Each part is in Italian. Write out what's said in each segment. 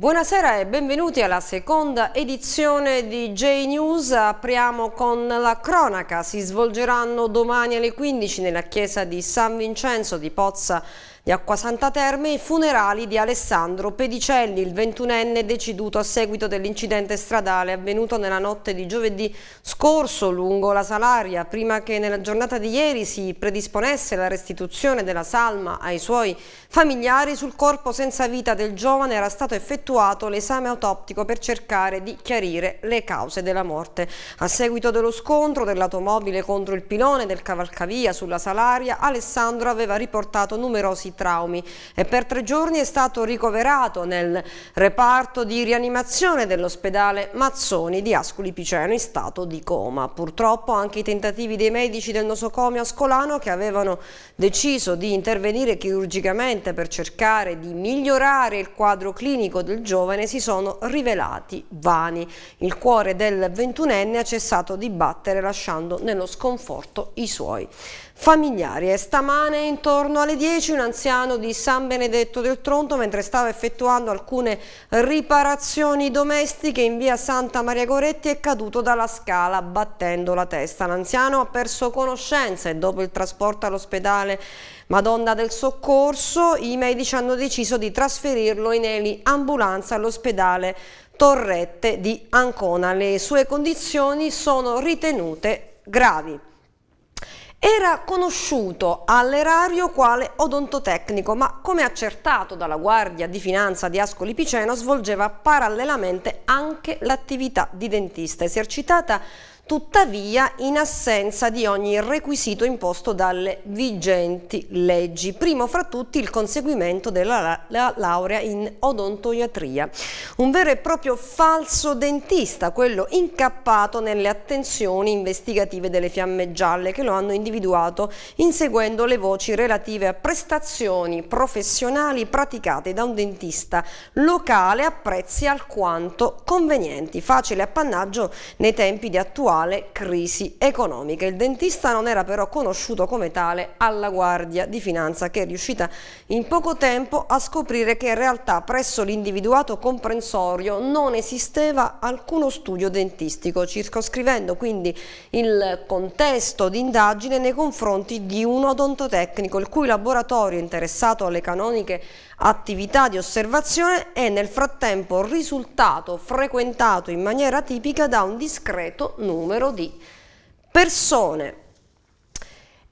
Buonasera e benvenuti alla seconda edizione di J-News. Apriamo con la cronaca. Si svolgeranno domani alle 15 nella chiesa di San Vincenzo di Pozza di Acquasanta Terme i funerali di Alessandro Pedicelli, il ventunenne deceduto a seguito dell'incidente stradale avvenuto nella notte di giovedì scorso lungo la Salaria, prima che nella giornata di ieri si predisponesse la restituzione della salma ai suoi familiari familiari sul corpo senza vita del giovane era stato effettuato l'esame autoptico per cercare di chiarire le cause della morte. A seguito dello scontro dell'automobile contro il pilone del cavalcavia sulla Salaria, Alessandro aveva riportato numerosi traumi e per tre giorni è stato ricoverato nel reparto di rianimazione dell'ospedale Mazzoni di Ascoli Piceno in stato di coma. Purtroppo anche i tentativi dei medici del nosocomio ascolano che avevano deciso di intervenire chirurgicamente paziente per cercare di migliorare il quadro clinico del giovane si sono rivelati vani. Il cuore del ventunenne ha cessato di battere lasciando nello sconforto i suoi familiari. E stamane intorno alle 10 un anziano di San Benedetto del Tronto mentre stava effettuando alcune riparazioni domestiche in via Santa Maria Goretti è caduto dalla scala battendo la testa. L'anziano ha perso conoscenza e dopo il trasporto all'ospedale Madonna del Soccorso, i medici hanno deciso di trasferirlo in Eli Ambulanza all'ospedale Torrette di Ancona. Le sue condizioni sono ritenute gravi. Era conosciuto all'erario quale odontotecnico, ma come accertato dalla Guardia di Finanza di Ascoli Piceno, svolgeva parallelamente anche l'attività di dentista, esercitata tuttavia in assenza di ogni requisito imposto dalle vigenti leggi, primo fra tutti il conseguimento della la laurea in odontoiatria, un vero e proprio falso dentista, quello incappato nelle attenzioni investigative delle fiamme gialle che lo hanno individuato inseguendo le voci relative a prestazioni professionali praticate da un dentista locale a prezzi alquanto convenienti, facile appannaggio nei tempi di attuale l'attuale crisi economica. Il dentista non era però conosciuto come tale alla Guardia di Finanza che è riuscita in poco tempo a scoprire che in realtà presso l'individuato comprensorio non esisteva alcuno studio dentistico, circoscrivendo quindi il contesto di indagine nei confronti di un odontotecnico il cui laboratorio interessato alle canoniche attività di osservazione è nel frattempo risultato frequentato in maniera tipica da un discreto numero di persone.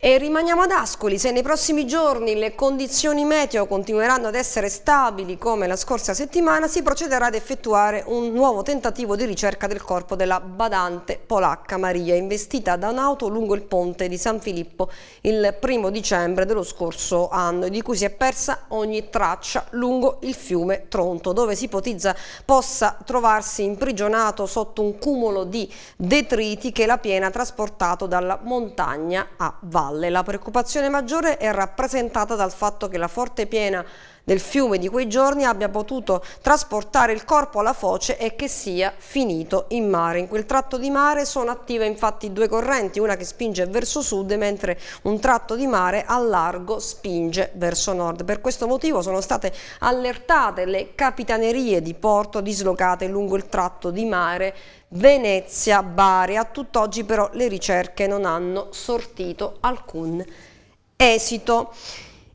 E rimaniamo ad Ascoli, se nei prossimi giorni le condizioni meteo continueranno ad essere stabili come la scorsa settimana, si procederà ad effettuare un nuovo tentativo di ricerca del corpo della badante polacca Maria, investita da un'auto lungo il ponte di San Filippo il primo dicembre dello scorso anno e di cui si è persa ogni traccia lungo il fiume Tronto, dove si ipotizza possa trovarsi imprigionato sotto un cumulo di detriti che la piena ha trasportato dalla montagna a Valle valle. La preoccupazione maggiore è rappresentata dal fatto che la forte piena del fiume di quei giorni abbia potuto trasportare il corpo alla foce e che sia finito in mare. In quel tratto di mare sono attive infatti due correnti, una che spinge verso sud mentre un tratto di mare a largo spinge verso nord. Per questo motivo sono state allertate le capitanerie di porto dislocate lungo il tratto di mare Venezia-Bari. A tutt'oggi però le ricerche non hanno sortito alcun esito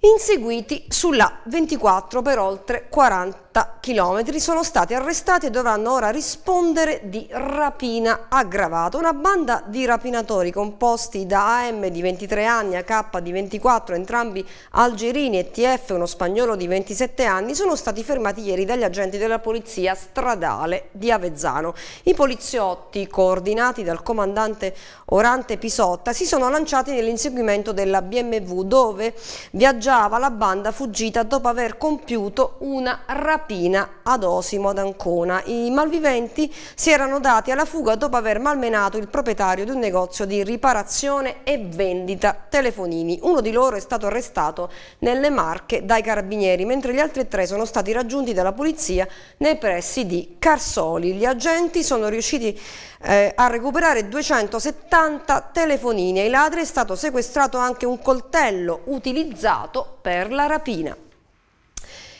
inseguiti sulla 24 per oltre 40 80 km sono stati arrestati e dovranno ora rispondere di rapina aggravata. Una banda di rapinatori composti da AM di 23 anni, AK di 24, entrambi algerini e TF, uno spagnolo di 27 anni, sono stati fermati ieri dagli agenti della polizia stradale di Avezzano. I poliziotti, coordinati dal comandante Orante Pisotta, si sono lanciati nell'inseguimento della BMW dove viaggiava la banda fuggita dopo aver compiuto una rapina mattina ad Osimo ad Ancona. I malviventi si erano dati alla fuga dopo aver malmenato il proprietario di un negozio di riparazione e vendita telefonini. Uno di loro è stato arrestato nelle Marche dai carabinieri, mentre gli altri tre sono stati raggiunti dalla polizia nei pressi di Carsoli. Gli agenti sono riusciti eh, a recuperare 270 telefonini. Ai ladri è stato sequestrato anche un coltello utilizzato per la rapina.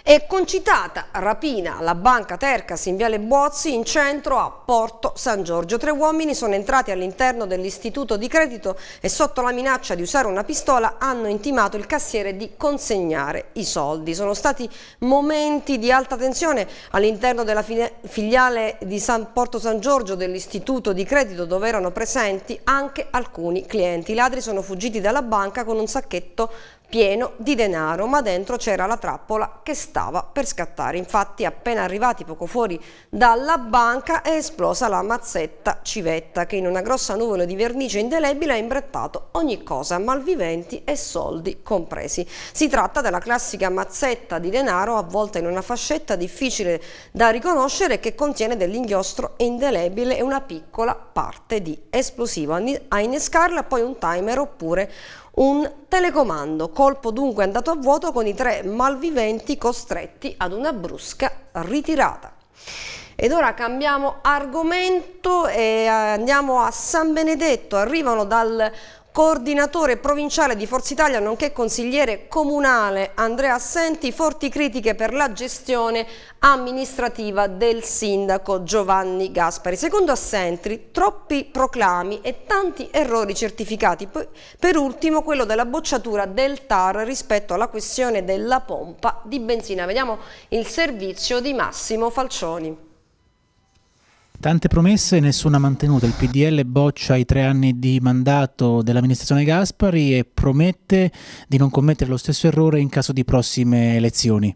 E concitata rapina alla banca Tercas in Viale Bozzi in centro a Porto San Giorgio. Tre uomini sono entrati all'interno dell'istituto di credito e sotto la minaccia di usare una pistola hanno intimato il cassiere di consegnare i soldi. Sono stati momenti di alta tensione all'interno della filiale di San Porto San Giorgio dell'istituto di credito dove erano presenti anche alcuni clienti. I ladri sono fuggiti dalla banca con un sacchetto pieno di denaro, ma dentro c'era la trappola che stava per scattare. Infatti appena arrivati poco fuori dalla banca è esplosa la mazzetta civetta che in una grossa nuvola di vernice indelebile ha imbrettato ogni cosa, malviventi e soldi compresi. Si tratta della classica mazzetta di denaro avvolta in una fascetta difficile da riconoscere che contiene dell'inghiostro indelebile e una piccola parte di esplosivo. A innescarla poi un timer oppure un telecomando, colpo dunque andato a vuoto con i tre malviventi costretti ad una brusca ritirata. Ed ora cambiamo argomento e eh, andiamo a San Benedetto, arrivano dal coordinatore provinciale di Forza Italia nonché consigliere comunale Andrea Assenti, forti critiche per la gestione amministrativa del sindaco Giovanni Gaspari. Secondo Assenti, troppi proclami e tanti errori certificati. Per ultimo quello della bocciatura del TAR rispetto alla questione della pompa di benzina. Vediamo il servizio di Massimo Falcioni. Tante promesse e nessuna mantenuta. Il PDL boccia i tre anni di mandato dell'amministrazione Gaspari e promette di non commettere lo stesso errore in caso di prossime elezioni.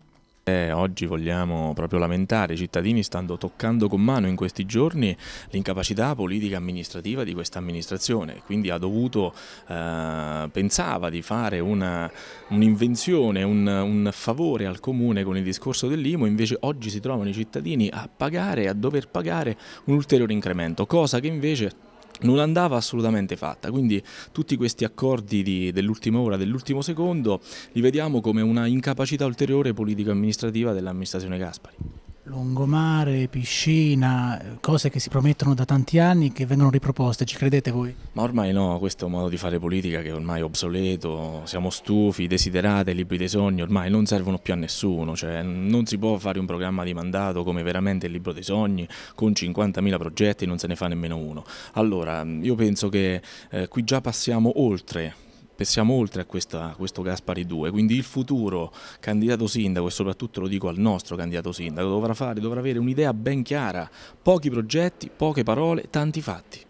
Eh, oggi vogliamo proprio lamentare, i cittadini stanno toccando con mano in questi giorni l'incapacità politica amministrativa di questa amministrazione, quindi ha dovuto, eh, pensava di fare un'invenzione, un, un, un, favore al comune con il discorso dell'IMU, invece oggi si trovano i cittadini a pagare, a dover pagare un ulteriore incremento, cosa che invece non andava assolutamente fatta, quindi tutti questi accordi dell'ultima ora, dell'ultimo secondo, li vediamo come una incapacità ulteriore politico-amministrativa dell'amministrazione Gaspari lungomare, piscina, cose che si promettono da tanti anni che vengono riproposte, ci credete voi? Ma ormai no, questo è un modo di fare politica che è ormai obsoleto, siamo stufi, desiderate, libri dei sogni, ormai non servono più a nessuno, cioè non si può fare un programma di mandato come veramente il libro dei sogni, con 50.000 progetti non se ne fa nemmeno uno. Allora, io penso che eh, qui già passiamo oltre pensiamo oltre a, questa, a questo Gaspari 2, quindi il futuro candidato sindaco e soprattutto lo dico al nostro candidato sindaco dovrà, fare, dovrà avere un'idea ben chiara, pochi progetti, poche parole, tanti fatti.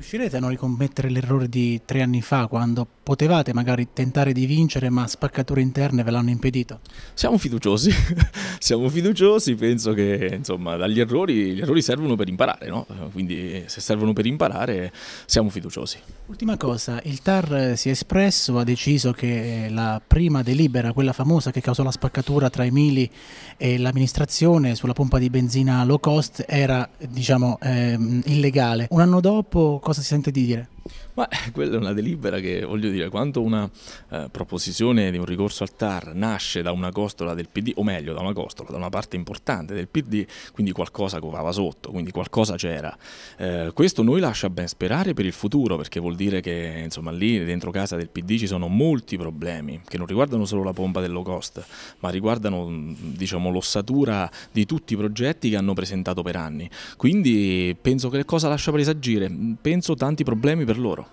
Riuscirete a non ricommettere l'errore di tre anni fa, quando potevate magari tentare di vincere, ma spaccature interne ve l'hanno impedito? Siamo fiduciosi, siamo fiduciosi, penso che insomma, dagli errori, gli errori servono per imparare, no? quindi se servono per imparare siamo fiduciosi. Ultima cosa, il TAR si è espresso, ha deciso che la prima delibera, quella famosa che causò la spaccatura tra Emili e l'amministrazione sulla pompa di benzina low cost, era diciamo, ehm, illegale. Un anno dopo cosa si sente di dire. Ma quella è una delibera che, voglio dire, quando una eh, proposizione di un ricorso al TAR nasce da una costola del PD, o meglio da una costola, da una parte importante del PD, quindi qualcosa covava sotto, quindi qualcosa c'era. Eh, questo noi lascia ben sperare per il futuro, perché vuol dire che insomma, lì dentro casa del PD ci sono molti problemi, che non riguardano solo la pompa del low cost, ma riguardano mm, diciamo, l'ossatura di tutti i progetti che hanno presentato per anni. Quindi penso che cosa lascia presagire? Penso tanti problemi per loro.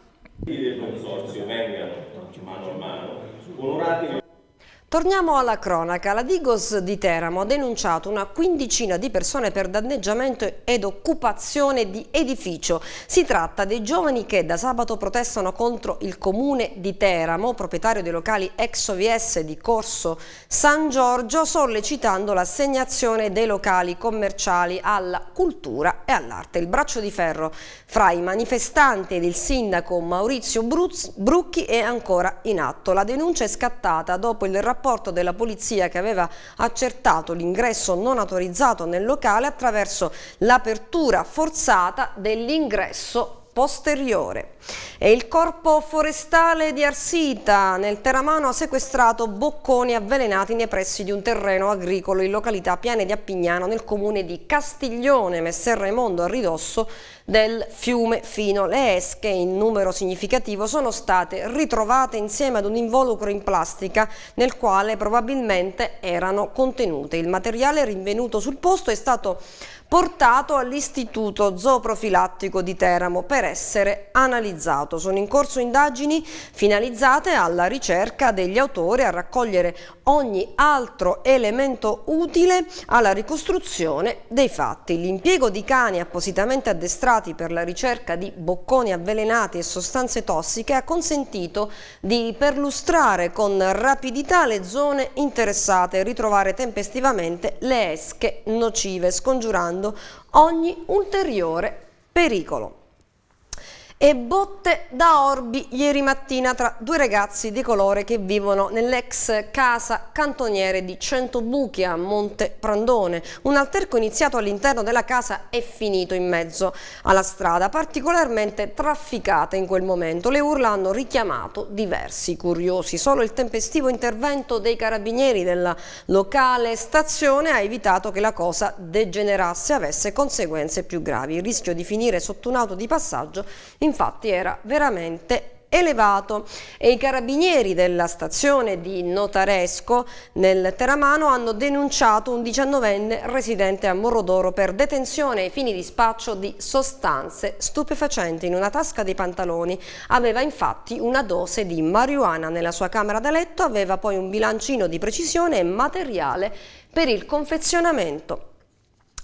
Torniamo alla cronaca. La Digos di Teramo ha denunciato una quindicina di persone per danneggiamento ed occupazione di edificio. Si tratta dei giovani che da sabato protestano contro il comune di Teramo, proprietario dei locali ex OVS di Corso San Giorgio, sollecitando l'assegnazione dei locali commerciali alla cultura e all'arte. Il braccio di ferro fra i manifestanti ed il sindaco Maurizio Brucchi è ancora in atto. La denuncia è scattata dopo il rapporto rapporto della polizia che aveva accertato l'ingresso non autorizzato nel locale attraverso l'apertura forzata dell'ingresso posteriore. E il corpo forestale di Arsita nel Teramano ha sequestrato bocconi avvelenati nei pressi di un terreno agricolo in località Piane di Appignano nel comune di Castiglione, Messer Raimondo a ridosso del fiume Fino. Le esche in numero significativo sono state ritrovate insieme ad un involucro in plastica nel quale probabilmente erano contenute. Il materiale rinvenuto sul posto è stato portato all'Istituto Zooprofilattico di Teramo per essere analizzato. Sono in corso indagini finalizzate alla ricerca degli autori a raccogliere ogni altro elemento utile alla ricostruzione dei fatti. L'impiego di cani appositamente addestrati per la ricerca di bocconi avvelenati e sostanze tossiche ha consentito di perlustrare con rapidità le zone interessate e ritrovare tempestivamente le esche nocive, scongiurando evitando ogni ulteriore pericolo e botte da orbi ieri mattina tra due ragazzi di colore che vivono nell'ex casa cantoniere di Centobuchi a Monte Prandone. Un alterco iniziato all'interno della casa è finito in mezzo alla strada, particolarmente trafficata in quel momento. Le urla hanno richiamato diversi curiosi. Solo il tempestivo intervento dei carabinieri della locale stazione ha evitato che la cosa degenerasse e avesse conseguenze più gravi. Il rischio di finire sotto un di passaggio infatti era veramente elevato e i carabinieri della stazione di Notaresco nel Teramano hanno denunciato un diciannovenne residente a Morodoro per detenzione ai fini di spaccio di sostanze stupefacenti in una tasca dei pantaloni. Aveva infatti una dose di marijuana nella sua camera da letto, aveva poi un bilancino di precisione e materiale per il confezionamento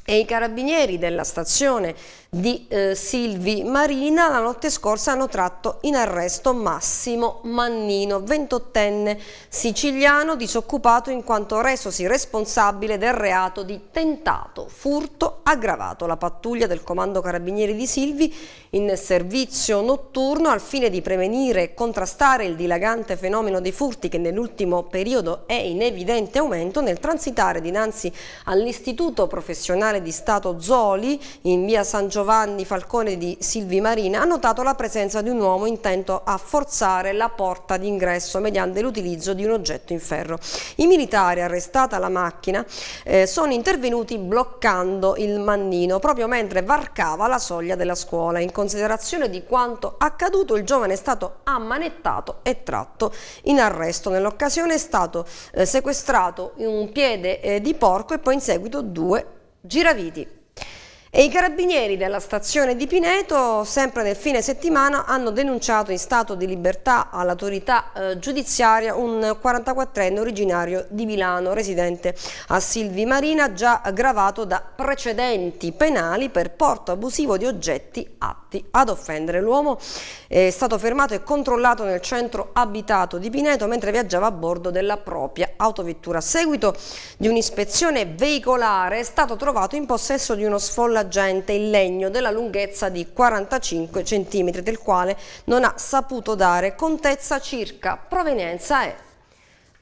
e i carabinieri della stazione di eh, Silvi Marina, la notte scorsa hanno tratto in arresto Massimo Mannino, 28enne siciliano disoccupato in quanto resosi responsabile del reato di tentato furto aggravato. La pattuglia del Comando Carabinieri di Silvi in servizio notturno al fine di prevenire e contrastare il dilagante fenomeno dei furti che nell'ultimo periodo è in evidente aumento nel transitare dinanzi all'Istituto Professionale di Stato Zoli in via San Giovanni Giovanni Falcone di Silvi Marina ha notato la presenza di un uomo intento a forzare la porta d'ingresso mediante l'utilizzo di un oggetto in ferro. I militari, arrestata la macchina, eh, sono intervenuti bloccando il mannino proprio mentre varcava la soglia della scuola. In considerazione di quanto accaduto il giovane è stato ammanettato e tratto in arresto. Nell'occasione è stato eh, sequestrato un piede eh, di porco e poi in seguito due giraviti. E i carabinieri della stazione di Pineto, sempre nel fine settimana, hanno denunciato in stato di libertà all'autorità eh, giudiziaria un 44enne originario di Milano, residente a Silvi Marina, già gravato da precedenti penali per porto abusivo di oggetti atti ad offendere. L'uomo è stato fermato e controllato nel centro abitato di Pineto mentre viaggiava a bordo della propria autovettura. A seguito di un'ispezione veicolare è stato trovato in possesso di uno sfollamento sull'agente in legno della lunghezza di 45 cm, del quale non ha saputo dare contezza circa provenienza e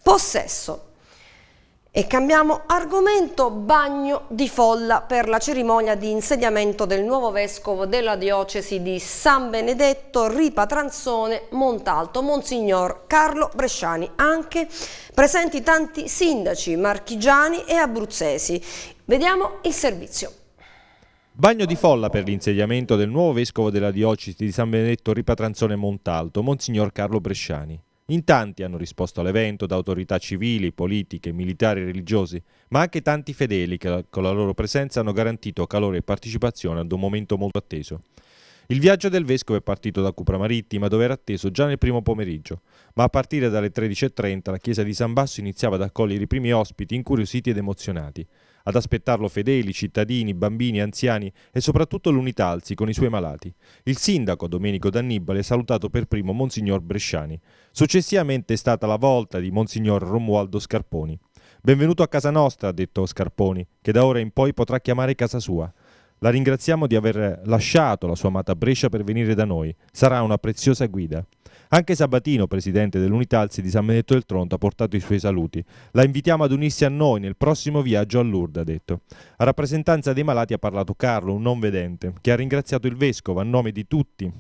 possesso. E cambiamo argomento, bagno di folla per la cerimonia di insediamento del nuovo vescovo della diocesi di San Benedetto Ripatranzone Montalto, Monsignor Carlo Bresciani, anche presenti tanti sindaci marchigiani e abruzzesi. Vediamo il servizio. Bagno di folla per l'insediamento del nuovo vescovo della diocesi di San Benedetto Ripatranzone Montalto, Monsignor Carlo Bresciani. In tanti hanno risposto all'evento da autorità civili, politiche, militari e religiosi, ma anche tanti fedeli che con la loro presenza hanno garantito calore e partecipazione ad un momento molto atteso. Il viaggio del vescovo è partito da Cupra Marittima dove era atteso già nel primo pomeriggio, ma a partire dalle 13.30 la chiesa di San Basso iniziava ad accogliere i primi ospiti incuriositi ed emozionati. Ad aspettarlo fedeli, cittadini, bambini, anziani e soprattutto l'Unitalzi con i suoi malati. Il sindaco Domenico D'Annibale ha salutato per primo Monsignor Bresciani. Successivamente è stata la volta di Monsignor Romualdo Scarponi. Benvenuto a casa nostra, ha detto Scarponi, che da ora in poi potrà chiamare casa sua. La ringraziamo di aver lasciato la sua amata Brescia per venire da noi. Sarà una preziosa guida. Anche Sabatino, presidente dell'Unitalsi di San Benedetto del Tronto, ha portato i suoi saluti. La invitiamo ad unirsi a noi nel prossimo viaggio a Lourdes, ha detto. A rappresentanza dei malati ha parlato Carlo, un non vedente, che ha ringraziato il vescovo a nome di tutti.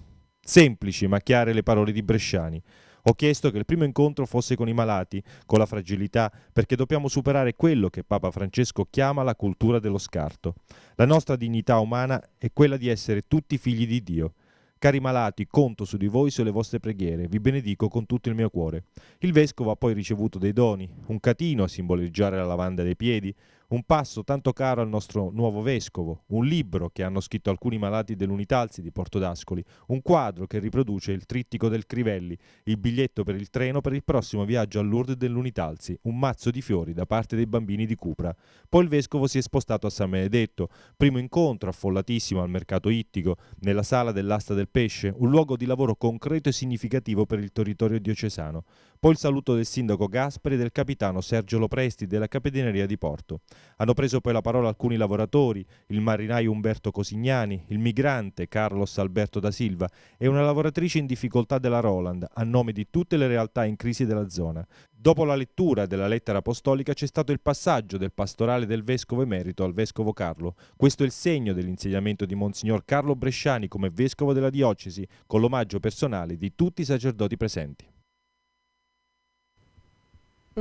Semplici ma chiare le parole di Bresciani. Ho chiesto che il primo incontro fosse con i malati, con la fragilità, perché dobbiamo superare quello che Papa Francesco chiama la cultura dello scarto. La nostra dignità umana è quella di essere tutti figli di Dio. Cari malati, conto su di voi e sulle vostre preghiere, vi benedico con tutto il mio cuore. Il vescovo ha poi ricevuto dei doni, un catino a simboleggiare la lavanda dei piedi, un passo tanto caro al nostro nuovo vescovo, un libro che hanno scritto alcuni malati dell'Unitalzi di Porto d'Ascoli, un quadro che riproduce il trittico del Crivelli, il biglietto per il treno per il prossimo viaggio a Lourdes dell'Unitalzi, un mazzo di fiori da parte dei bambini di Cupra. Poi il vescovo si è spostato a San Benedetto, primo incontro affollatissimo al mercato ittico, nella sala dell'asta del pesce, un luogo di lavoro concreto e significativo per il territorio diocesano. Poi il saluto del sindaco Gasperi e del capitano Sergio Lopresti della Capitaneria di Porto. Hanno preso poi la parola alcuni lavoratori, il marinaio Umberto Cosignani, il migrante Carlos Alberto da Silva e una lavoratrice in difficoltà della Roland, a nome di tutte le realtà in crisi della zona. Dopo la lettura della lettera apostolica c'è stato il passaggio del pastorale del vescovo emerito al vescovo Carlo. Questo è il segno dell'insegnamento di Monsignor Carlo Bresciani come vescovo della diocesi, con l'omaggio personale di tutti i sacerdoti presenti.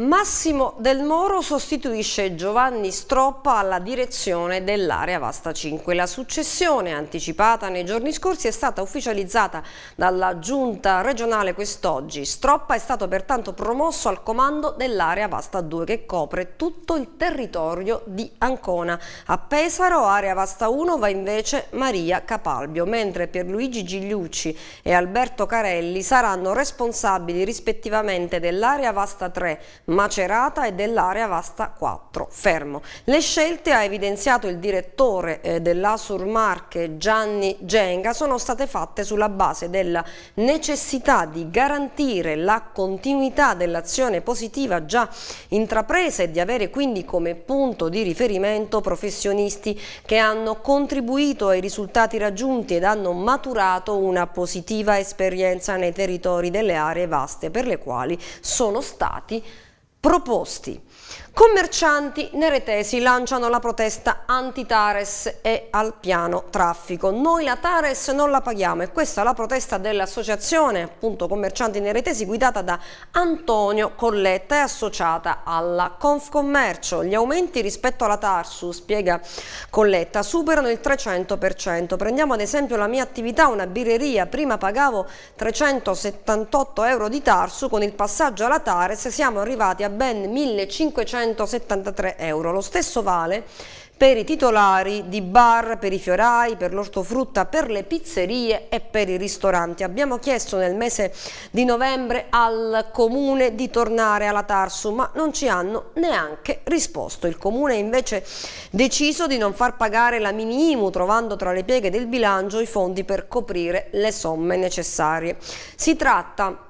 Massimo Del Moro sostituisce Giovanni Stroppa alla direzione dell'area Vasta 5. La successione, anticipata nei giorni scorsi, è stata ufficializzata dalla giunta regionale quest'oggi. Stroppa è stato pertanto promosso al comando dell'area Vasta 2 che copre tutto il territorio di Ancona. A Pesaro, area Vasta 1, va invece Maria Capalbio, mentre Pierluigi Gigliucci e Alberto Carelli saranno responsabili rispettivamente dell'area Vasta 3 Macerata e dell'area vasta 4 Fermo. Le scelte, ha evidenziato il direttore eh, dell'Asur Marche Gianni Genga, sono state fatte sulla base della necessità di garantire la continuità dell'azione positiva già intrapresa e di avere quindi come punto di riferimento professionisti che hanno contribuito ai risultati raggiunti ed hanno maturato una positiva esperienza nei territori delle aree vaste per le quali sono stati proposti Commercianti neretesi lanciano la protesta anti-Tares e al piano traffico. Noi la Tares non la paghiamo e questa è la protesta dell'associazione appunto commercianti neretesi guidata da Antonio Colletta e associata alla Confcommercio. Gli aumenti rispetto alla Tarsu, spiega Colletta, superano il 300%. Prendiamo ad esempio la mia attività, una birreria, prima pagavo 378 euro di Tarsu, con il passaggio alla Tares siamo arrivati a ben 1500 173 euro. Lo stesso vale per i titolari di bar, per i fiorai, per l'ortofrutta, per le pizzerie e per i ristoranti. Abbiamo chiesto nel mese di novembre al Comune di tornare alla Tarsu, ma non ci hanno neanche risposto. Il Comune ha invece deciso di non far pagare la mini IMU, trovando tra le pieghe del bilancio i fondi per coprire le somme necessarie. Si tratta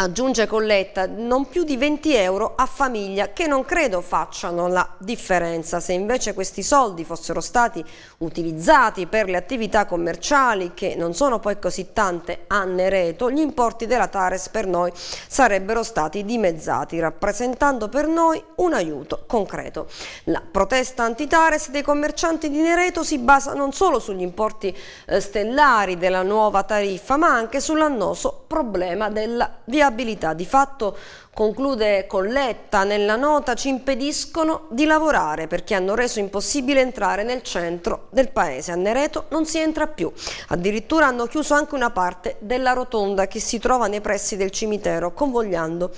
Aggiunge Colletta, non più di 20 euro a famiglia che non credo facciano la differenza. Se invece questi soldi fossero stati utilizzati per le attività commerciali, che non sono poi così tante a Nereto, gli importi della Tares per noi sarebbero stati dimezzati, rappresentando per noi un aiuto concreto. La protesta anti-Tares dei commercianti di Nereto si basa non solo sugli importi eh, stellari della nuova tariffa, ma anche sull'annoso problema della viabilità. Di fatto, conclude Colletta nella nota, ci impediscono di lavorare perché hanno reso impossibile entrare nel centro del paese. A Nereto non si entra più. Addirittura hanno chiuso anche una parte della rotonda che si trova nei pressi del cimitero, convogliando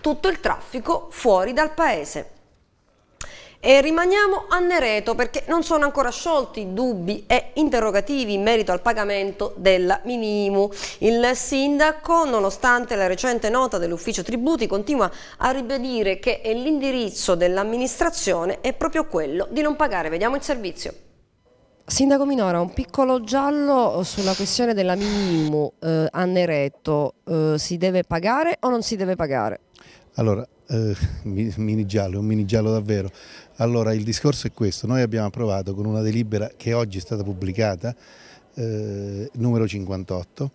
tutto il traffico fuori dal paese. E rimaniamo a Nereto perché non sono ancora sciolti dubbi e interrogativi in merito al pagamento della Minimu. Il sindaco, nonostante la recente nota dell'ufficio tributi, continua a ribadire che l'indirizzo dell'amministrazione è proprio quello di non pagare. Vediamo il servizio. Sindaco Minora, un piccolo giallo sulla questione della Minimu eh, a Nereto. Eh, si deve pagare o non si deve pagare? Allora, eh, mini giallo, è un mini giallo davvero. Allora il discorso è questo, noi abbiamo approvato con una delibera che oggi è stata pubblicata, eh, numero 58,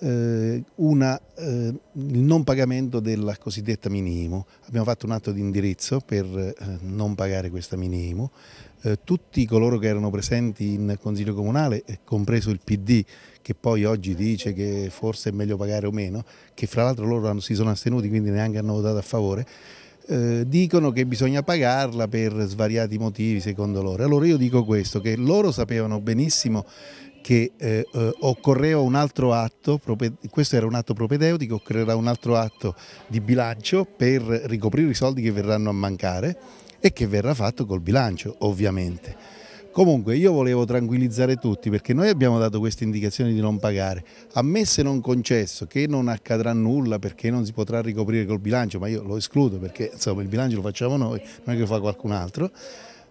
eh, una, eh, il non pagamento della cosiddetta minimo. Abbiamo fatto un atto di indirizzo per eh, non pagare questa minimo. Eh, tutti coloro che erano presenti in Consiglio Comunale, eh, compreso il PD, che poi oggi dice che forse è meglio pagare o meno, che fra l'altro loro si sono astenuti quindi neanche hanno votato a favore, eh, dicono che bisogna pagarla per svariati motivi secondo loro. Allora io dico questo, che loro sapevano benissimo che eh, eh occorreva un altro atto, questo era un atto propedeutico, occorrerà un altro atto di bilancio per ricoprire i soldi che verranno a mancare e che verrà fatto col bilancio ovviamente. Comunque io volevo tranquillizzare tutti perché noi abbiamo dato questa indicazione di non pagare. A me se non concesso che non accadrà nulla perché non si potrà ricoprire col bilancio, ma io lo escludo perché insomma, il bilancio lo facciamo noi, non è che lo fa qualcun altro.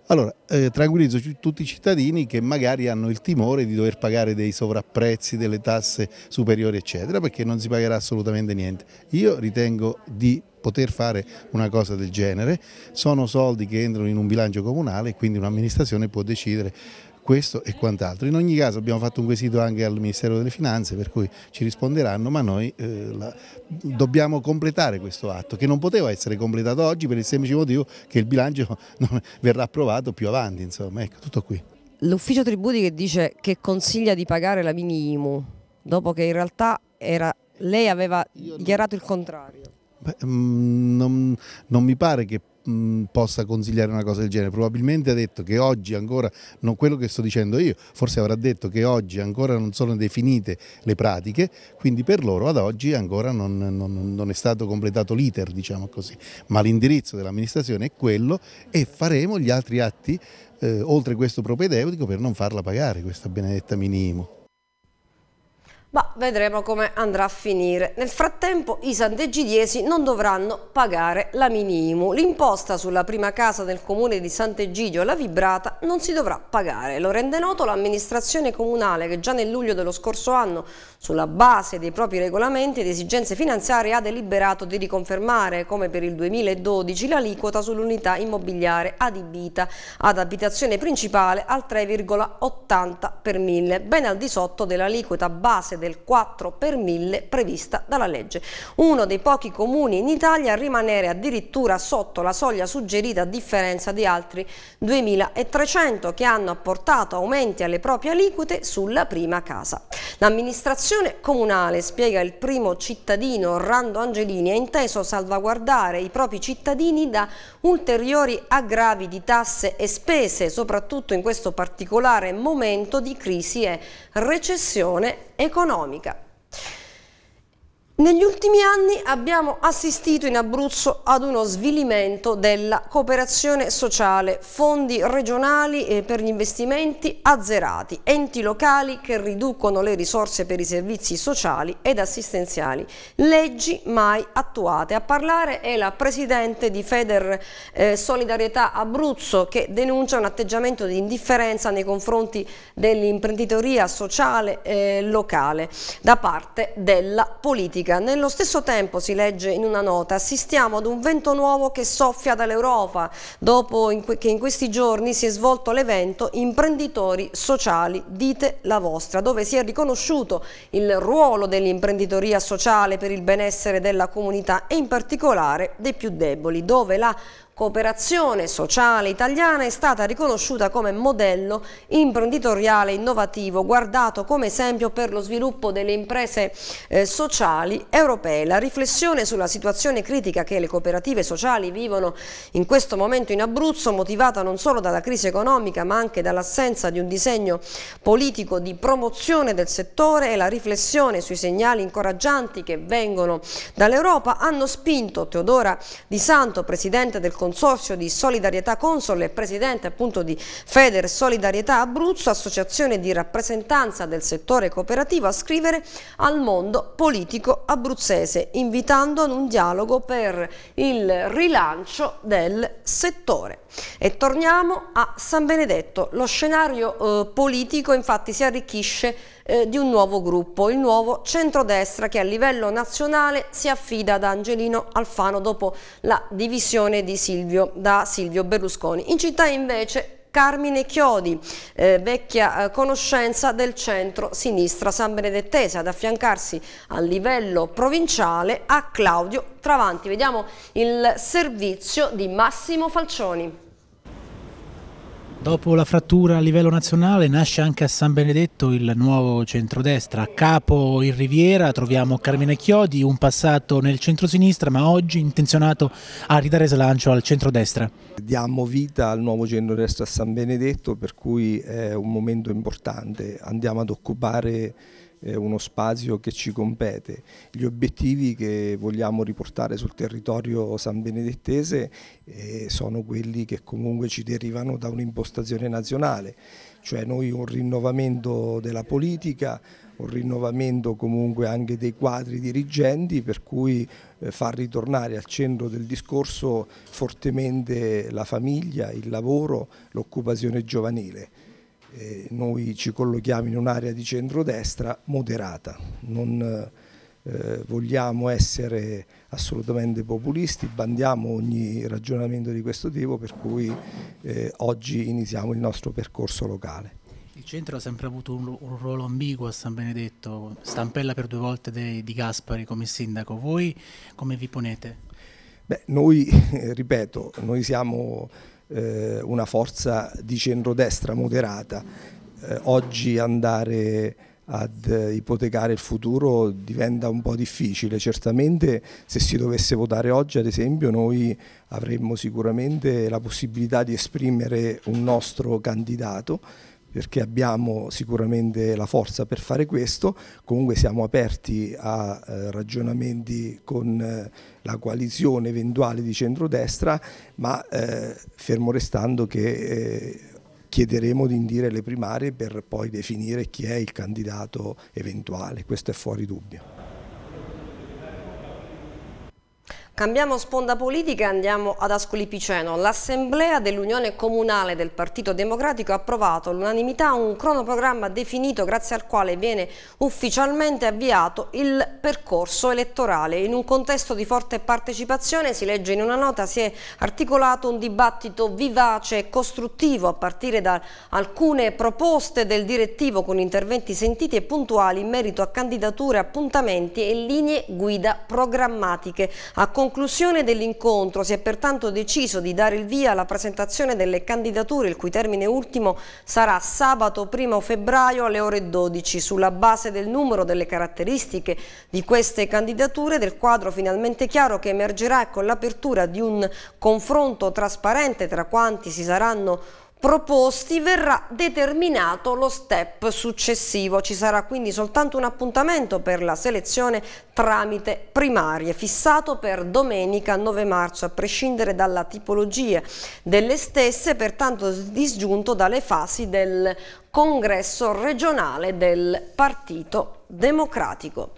Allora, eh, tranquillizzo tutti i cittadini che magari hanno il timore di dover pagare dei sovrapprezzi, delle tasse superiori, eccetera, perché non si pagherà assolutamente niente. Io ritengo di poter fare una cosa del genere, sono soldi che entrano in un bilancio comunale e quindi un'amministrazione può decidere questo e quant'altro. In ogni caso abbiamo fatto un quesito anche al Ministero delle Finanze per cui ci risponderanno, ma noi eh, la, dobbiamo completare questo atto che non poteva essere completato oggi per il semplice motivo che il bilancio non, verrà approvato più avanti, insomma, ecco tutto qui. L'ufficio tributi che dice che consiglia di pagare la mini IMU, dopo che in realtà era, lei aveva dichiarato il contrario. Beh, mm, non, non mi pare che mm, possa consigliare una cosa del genere. Probabilmente ha detto che oggi ancora, non quello che sto dicendo io, forse avrà detto che oggi ancora non sono definite le pratiche, quindi per loro ad oggi ancora non, non, non è stato completato l'iter, diciamo così. Ma l'indirizzo dell'amministrazione è quello e faremo gli altri atti eh, oltre questo propedeutico per non farla pagare questa benedetta minimo. Ma vedremo come andrà a finire. Nel frattempo i Sant'Egidiesi non dovranno pagare la minimu. L'imposta sulla prima casa del comune di Sant'Egidio, la Vibrata, non si dovrà pagare. Lo rende noto l'amministrazione comunale che già nel luglio dello scorso anno, sulla base dei propri regolamenti ed esigenze finanziarie, ha deliberato di riconfermare, come per il 2012, l'aliquota sull'unità immobiliare adibita ad abitazione principale al 3,80 per mille, ben al di sotto dell'aliquota base del 4 per 1000 prevista dalla legge. Uno dei pochi comuni in Italia a rimanere addirittura sotto la soglia suggerita a differenza di altri 2300 che hanno apportato aumenti alle proprie aliquote sulla prima casa. L'amministrazione comunale, spiega il primo cittadino Orlando Angelini, ha inteso salvaguardare i propri cittadini da ulteriori aggravi di tasse e spese, soprattutto in questo particolare momento di crisi e recessione economica. Negli ultimi anni abbiamo assistito in Abruzzo ad uno svilimento della cooperazione sociale, fondi regionali eh, per gli investimenti azzerati, enti locali che riducono le risorse per i servizi sociali ed assistenziali, leggi mai attuate. A parlare è la Presidente di Feder eh, Solidarietà Abruzzo che denuncia un atteggiamento di indifferenza nei confronti dell'imprenditoria sociale eh, locale da parte della politica politica. Nello stesso tempo, si legge in una nota, assistiamo ad un vento nuovo che soffia dall'Europa, dopo in che in questi giorni si è svolto l'evento Imprenditori sociali, dite la vostra, dove si è riconosciuto il ruolo dell'imprenditoria sociale per il benessere della comunità e in particolare dei più deboli, dove la cooperazione sociale italiana è stata riconosciuta come modello imprenditoriale innovativo, guardato come esempio per lo sviluppo delle imprese eh, sociali europee. La riflessione sulla situazione critica che le cooperative sociali vivono in questo momento in Abruzzo, motivata non solo dalla crisi economica ma anche dall'assenza di un disegno politico di promozione del settore e la riflessione sui segnali incoraggianti che vengono dall'Europa, hanno spinto Teodora Di Santo, Presidente del Consiglio Consorzio di Solidarietà Consol e presidente appunto di Feder Solidarietà Abruzzo, associazione di rappresentanza del settore cooperativo, a scrivere al mondo politico abruzzese, invitando ad un dialogo per il rilancio del settore. E torniamo a San Benedetto. Lo scenario eh, politico infatti si arricchisce eh, di un nuovo gruppo, il nuovo centrodestra che a livello nazionale si affida ad Angelino Alfano dopo la divisione di Silvio, da Silvio Berlusconi. In città invece Carmine Chiodi, eh, vecchia eh, conoscenza del centro-sinistra San Benedettese, ad affiancarsi a livello provinciale a Claudio Travanti. Vediamo il servizio di Massimo Falcioni. Dopo la frattura a livello nazionale nasce anche a San Benedetto il nuovo centrodestra. A capo in Riviera troviamo Carmine Chiodi, un passato nel centrosinistra ma oggi intenzionato a ridare slancio al centrodestra. Diamo vita al nuovo centrodestra a San Benedetto per cui è un momento importante. Andiamo ad occupare uno spazio che ci compete, gli obiettivi che vogliamo riportare sul territorio sanbenedettese eh, sono quelli che comunque ci derivano da un'impostazione nazionale, cioè noi un rinnovamento della politica, un rinnovamento comunque anche dei quadri dirigenti per cui eh, far ritornare al centro del discorso fortemente la famiglia, il lavoro, l'occupazione giovanile. Eh, noi ci collochiamo in un'area di centrodestra moderata, non eh, vogliamo essere assolutamente populisti, bandiamo ogni ragionamento di questo tipo per cui eh, oggi iniziamo il nostro percorso locale. Il centro ha sempre avuto un, un ruolo ambiguo a San Benedetto, stampella per due volte dei, di Gaspari come sindaco, voi come vi ponete? Beh, noi, eh, ripeto, noi siamo eh, una forza di centrodestra moderata, eh, oggi andare ad ipotecare il futuro diventa un po' difficile, certamente se si dovesse votare oggi ad esempio noi avremmo sicuramente la possibilità di esprimere un nostro candidato perché abbiamo sicuramente la forza per fare questo, comunque siamo aperti a eh, ragionamenti con eh, la coalizione eventuale di centrodestra, ma eh, fermo restando che eh, chiederemo di indire le primarie per poi definire chi è il candidato eventuale, questo è fuori dubbio. Cambiamo sponda politica e andiamo ad Ascoli Piceno. L'Assemblea dell'Unione Comunale del Partito Democratico ha approvato all'unanimità un cronoprogramma definito grazie al quale viene ufficialmente avviato il percorso elettorale. In un contesto di forte partecipazione, si legge in una nota, si è articolato un dibattito vivace e costruttivo a partire da alcune proposte del direttivo con interventi sentiti e puntuali in merito a candidature, appuntamenti e linee guida programmatiche. A conclusione dell'incontro si è pertanto deciso di dare il via alla presentazione delle candidature, il cui termine ultimo sarà sabato 1 febbraio alle ore 12, sulla base del numero delle caratteristiche di queste candidature, del quadro finalmente chiaro che emergerà con l'apertura di un confronto trasparente tra quanti si saranno proposti verrà determinato lo step successivo. Ci sarà quindi soltanto un appuntamento per la selezione tramite primarie, fissato per domenica 9 marzo, a prescindere dalla tipologia delle stesse, pertanto disgiunto dalle fasi del congresso regionale del Partito Democratico.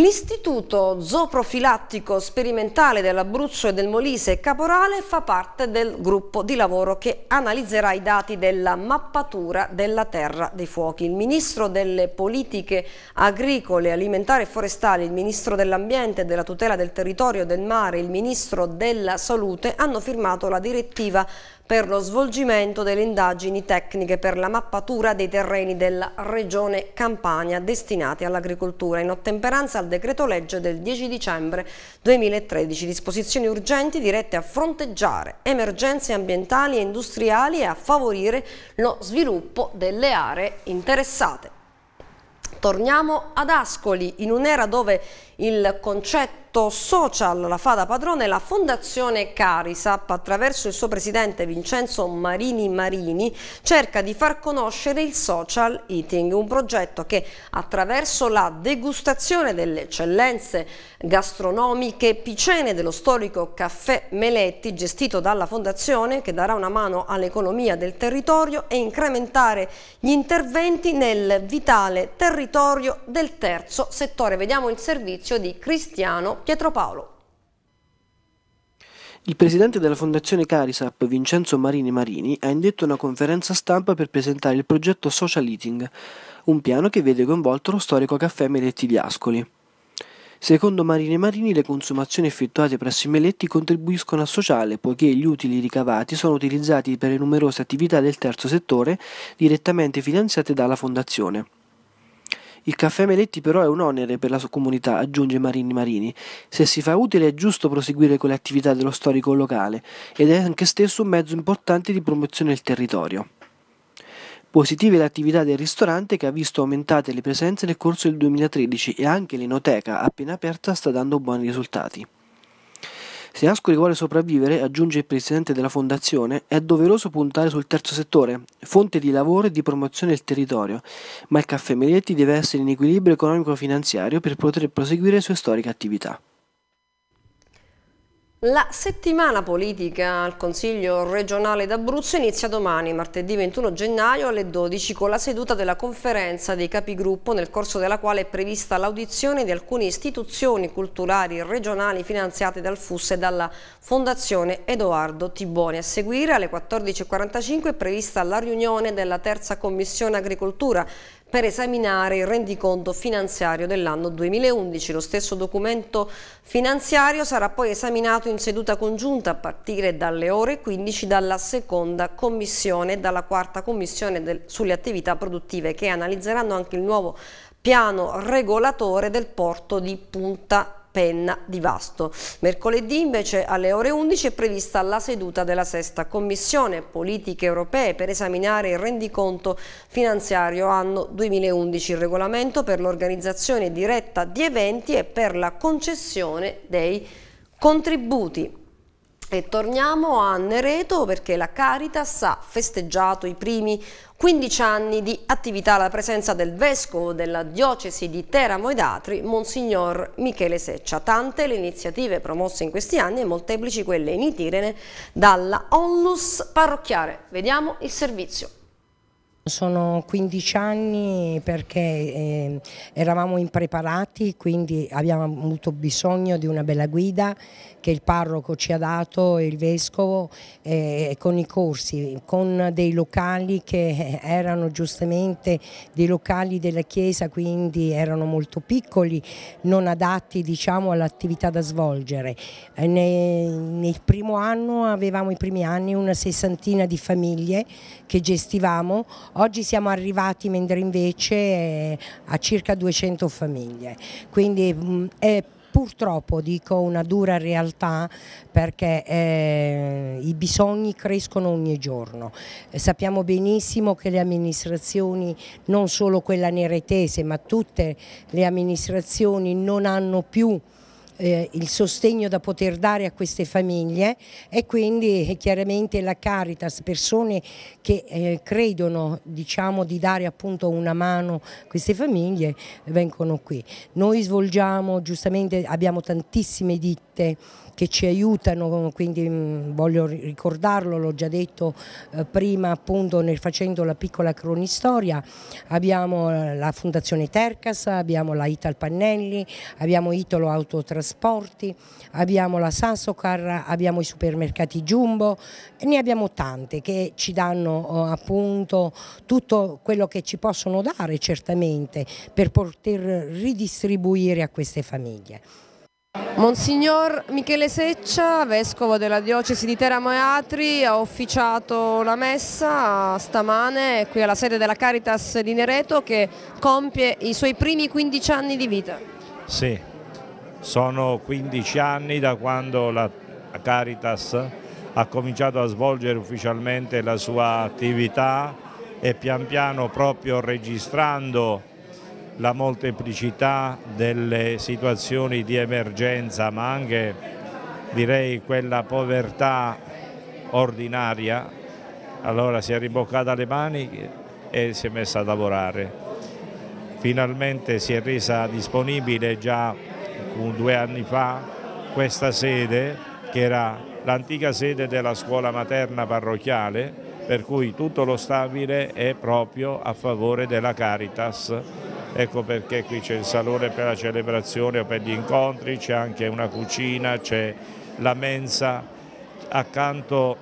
L'Istituto Zooprofilattico Sperimentale dell'Abruzzo e del Molise Caporale fa parte del gruppo di lavoro che analizzerà i dati della mappatura della terra dei fuochi. Il Ministro delle Politiche Agricole, Alimentari e Forestali, il Ministro dell'Ambiente, e della Tutela del Territorio e del Mare, il Ministro della Salute hanno firmato la direttiva per lo svolgimento delle indagini tecniche per la mappatura dei terreni della Regione Campania destinati all'agricoltura in ottemperanza al decreto legge del 10 dicembre 2013, disposizioni urgenti dirette a fronteggiare emergenze ambientali e industriali e a favorire lo sviluppo delle aree interessate. Torniamo ad Ascoli, in un'era dove il concetto progetto social la fa da padrone la Fondazione Carisap attraverso il suo presidente Vincenzo Marini Marini cerca di far conoscere il social eating, un progetto che attraverso la degustazione delle eccellenze gastronomiche picene dello storico Caffè Meletti gestito dalla Fondazione che darà una mano all'economia del territorio e incrementare gli interventi nel vitale territorio del terzo settore. Vediamo il servizio di Cristiano Pietro Paolo. Il presidente della Fondazione Carisap, Vincenzo Marini Marini, ha indetto una conferenza stampa per presentare il progetto Social Eating, un piano che vede coinvolto lo storico caffè Meletti di Ascoli. Secondo Marini Marini le consumazioni effettuate presso i Meletti contribuiscono al sociale, poiché gli utili ricavati sono utilizzati per le numerose attività del terzo settore direttamente finanziate dalla Fondazione. Il caffè Meletti però è un onere per la sua comunità, aggiunge Marini Marini. Se si fa utile è giusto proseguire con le attività dello storico locale ed è anche stesso un mezzo importante di promozione del territorio. Positive l'attività del ristorante che ha visto aumentate le presenze nel corso del 2013 e anche l'enoteca appena aperta sta dando buoni risultati. Se Ascoli vuole sopravvivere, aggiunge il presidente della fondazione, è doveroso puntare sul terzo settore, fonte di lavoro e di promozione del territorio, ma il caffè Meletti deve essere in equilibrio economico-finanziario per poter proseguire le sue storiche attività. La settimana politica al Consiglio regionale d'Abruzzo inizia domani, martedì 21 gennaio alle 12, con la seduta della conferenza dei capigruppo, nel corso della quale è prevista l'audizione di alcune istituzioni culturali regionali finanziate dal FUS e dalla Fondazione Edoardo Tiboni. A seguire alle 14.45 è prevista la riunione della terza commissione agricoltura per esaminare il rendiconto finanziario dell'anno 2011. Lo stesso documento finanziario sarà poi esaminato in seduta congiunta a partire dalle ore 15 dalla seconda commissione e dalla quarta commissione del, sulle attività produttive che analizzeranno anche il nuovo piano regolatore del porto di Punta penna di Vasto. Mercoledì invece alle ore 11 è prevista la seduta della sesta commissione politiche europee per esaminare il rendiconto finanziario anno 2011, il regolamento per l'organizzazione diretta di eventi e per la concessione dei contributi. E torniamo a Nereto perché la Caritas ha festeggiato i primi 15 anni di attività alla presenza del vescovo della diocesi di Teramo ed Atri, Monsignor Michele Seccia. Tante le iniziative promosse in questi anni e molteplici quelle in itirene dalla Onlus parrocchiare. Vediamo il servizio. Sono 15 anni perché eh, eravamo impreparati, quindi abbiamo avuto bisogno di una bella guida che il parroco ci ha dato, il vescovo, eh, con i corsi, con dei locali che erano giustamente dei locali della chiesa, quindi erano molto piccoli, non adatti diciamo, all'attività da svolgere. Eh, nel, nel primo anno avevamo i primi anni una sessantina di famiglie che gestivamo Oggi siamo arrivati mentre invece eh, a circa 200 famiglie, quindi mm, è purtroppo dico una dura realtà perché eh, i bisogni crescono ogni giorno. Eh, sappiamo benissimo che le amministrazioni, non solo quella neretese, ma tutte le amministrazioni non hanno più eh, il sostegno da poter dare a queste famiglie e quindi eh, chiaramente la Caritas, persone che eh, credono diciamo, di dare appunto una mano a queste famiglie vengono qui. Noi svolgiamo giustamente, abbiamo tantissime ditte che ci aiutano, quindi mm, voglio ricordarlo, l'ho già detto eh, prima appunto nel, facendo la piccola cronistoria, abbiamo eh, la Fondazione Tercas, abbiamo la Ital Pannelli, abbiamo Italo Autotrasporti, abbiamo la Sassocar, abbiamo i supermercati Jumbo, ne abbiamo tante che ci danno eh, appunto tutto quello che ci possono dare certamente per poter ridistribuire a queste famiglie. Monsignor Michele Seccia, vescovo della diocesi di Teramo e Atri, ha officiato la messa stamane qui alla sede della Caritas di Nereto che compie i suoi primi 15 anni di vita. Sì, sono 15 anni da quando la Caritas ha cominciato a svolgere ufficialmente la sua attività e pian piano proprio registrando la molteplicità delle situazioni di emergenza ma anche direi quella povertà ordinaria, allora si è rimboccata le mani e si è messa a lavorare. Finalmente si è resa disponibile già due anni fa questa sede che era l'antica sede della scuola materna parrocchiale per cui tutto lo stabile è proprio a favore della Caritas ecco perché qui c'è il salone per la celebrazione o per gli incontri, c'è anche una cucina, c'è la mensa, accanto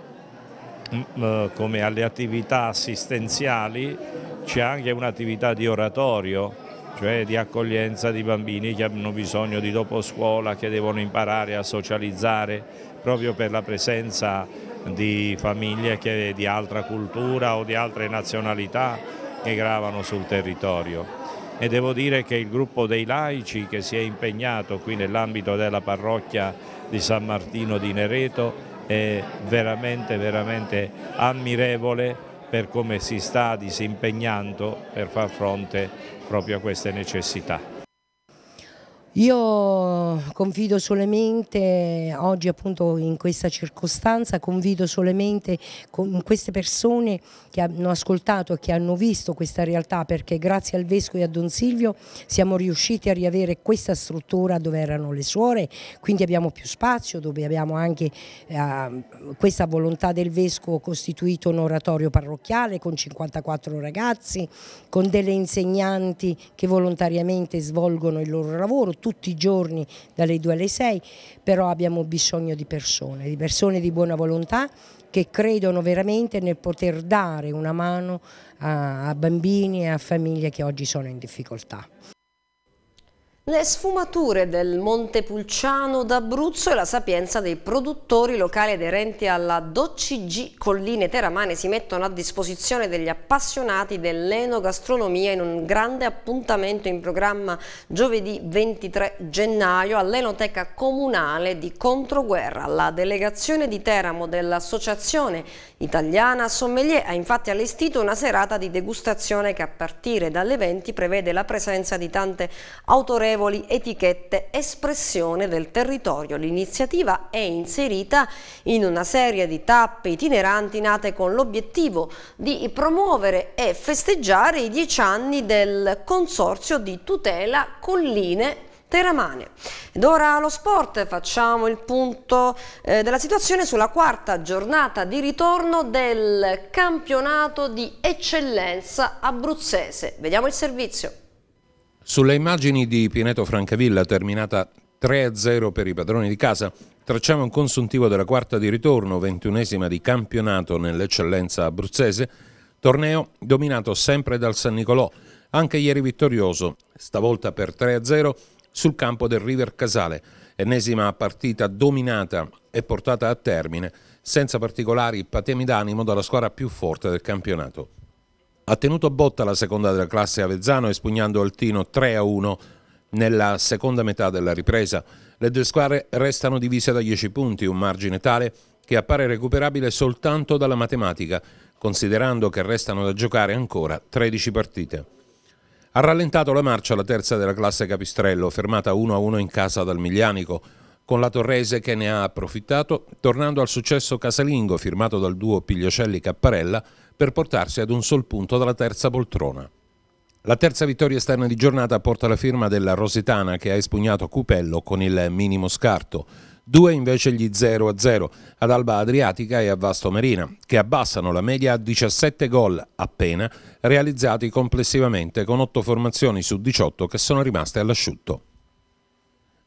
mm, eh, come alle attività assistenziali c'è anche un'attività di oratorio cioè di accoglienza di bambini che hanno bisogno di dopo scuola, che devono imparare a socializzare proprio per la presenza di famiglie che di altra cultura o di altre nazionalità che gravano sul territorio e devo dire che il gruppo dei laici che si è impegnato qui nell'ambito della parrocchia di San Martino di Nereto è veramente, veramente ammirevole per come si sta disimpegnando per far fronte proprio a queste necessità. Io confido solamente, oggi appunto in questa circostanza, confido solamente con queste persone che hanno ascoltato e che hanno visto questa realtà perché grazie al Vescovo e a Don Silvio siamo riusciti a riavere questa struttura dove erano le suore, quindi abbiamo più spazio, dove abbiamo anche eh, questa volontà del Vescovo costituito un oratorio parrocchiale con 54 ragazzi, con delle insegnanti che volontariamente svolgono il loro lavoro, tutti i giorni dalle 2 alle 6, però abbiamo bisogno di persone, di persone di buona volontà che credono veramente nel poter dare una mano a, a bambini e a famiglie che oggi sono in difficoltà. Le sfumature del Montepulciano d'Abruzzo e la sapienza dei produttori locali aderenti alla DOCG Colline Teramane si mettono a disposizione degli appassionati dell'enogastronomia in un grande appuntamento in programma giovedì 23 gennaio all'Enoteca Comunale di Controguerra. La delegazione di Teramo dell'Associazione Italiana Sommelier ha infatti allestito una serata di degustazione che a partire dalle 20 prevede la presenza di tante autorevoli consapevoli etichette espressione del territorio. L'iniziativa è inserita in una serie di tappe itineranti nate con l'obiettivo di promuovere e festeggiare i dieci anni del Consorzio di Tutela Colline Teramane. Ed ora allo sport, facciamo il punto eh, della situazione sulla quarta giornata di ritorno del campionato di eccellenza abruzzese. Vediamo il servizio. Sulle immagini di Pineto Francavilla terminata 3-0 per i padroni di casa, tracciamo un consuntivo della quarta di ritorno, ventunesima di campionato nell'eccellenza abruzzese, torneo dominato sempre dal San Nicolò, anche ieri vittorioso, stavolta per 3-0 sul campo del River Casale, ennesima partita dominata e portata a termine senza particolari patemi d'animo dalla squadra più forte del campionato ha tenuto a botta la seconda della classe Avezzano espugnando Altino 3-1 nella seconda metà della ripresa. Le due squadre restano divise da 10 punti, un margine tale che appare recuperabile soltanto dalla matematica, considerando che restano da giocare ancora 13 partite. Ha rallentato la marcia la terza della classe Capistrello, fermata 1-1 in casa dal Miglianico, con la Torrese che ne ha approfittato, tornando al successo casalingo firmato dal duo pigliocelli capparella per portarsi ad un sol punto dalla terza poltrona. La terza vittoria esterna di giornata porta la firma della Rosetana che ha espugnato Cupello con il minimo scarto. Due invece gli 0-0 ad Alba Adriatica e a Vasto Marina, che abbassano la media a 17 gol appena, realizzati complessivamente con 8 formazioni su 18 che sono rimaste all'asciutto.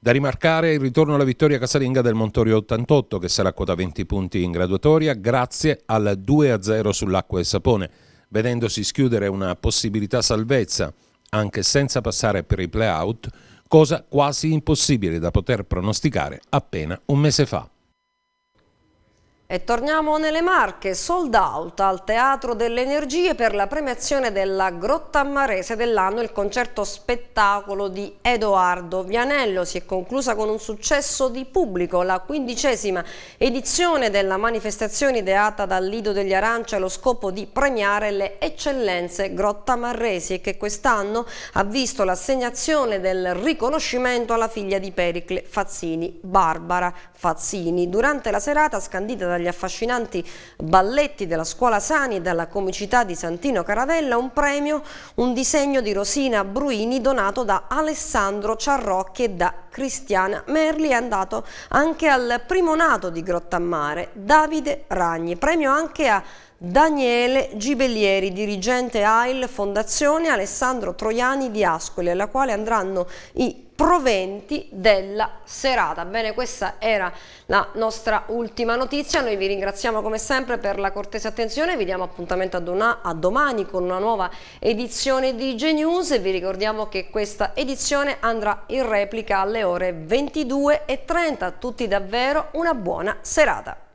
Da rimarcare il ritorno alla vittoria casalinga del Montorio 88 che sarà quota 20 punti in graduatoria grazie al 2-0 sull'acqua e sapone, vedendosi schiudere una possibilità salvezza anche senza passare per i play-out, cosa quasi impossibile da poter pronosticare appena un mese fa. E torniamo nelle Marche, sold out al Teatro delle Energie per la premiazione della Grotta Marese dell'anno, il concerto spettacolo di Edoardo Vianello. Si è conclusa con un successo di pubblico la quindicesima edizione della manifestazione ideata dal Lido degli Arancia allo scopo di premiare le eccellenze Grotta Marresi e che quest'anno ha visto l'assegnazione del riconoscimento alla figlia di Pericle Fazzini, Barbara Fazzini. Durante la serata scandita dagli dagli affascinanti balletti della scuola Sani e dalla comicità di Santino Caravella un premio, un disegno di Rosina Bruini donato da Alessandro Ciarrocchi e da Cristiana Merli è andato anche al primo nato di Grottammare, Davide Ragni, premio anche a Daniele Gibellieri, dirigente AIL Fondazione Alessandro Troiani di Ascoli, alla quale andranno i proventi della serata. Bene, questa era la nostra ultima notizia. Noi vi ringraziamo come sempre per la cortese attenzione. Vi diamo appuntamento a, domani con una nuova edizione di Genius news Vi ricordiamo che questa edizione andrà in replica alle ore 22.30. A tutti davvero una buona serata.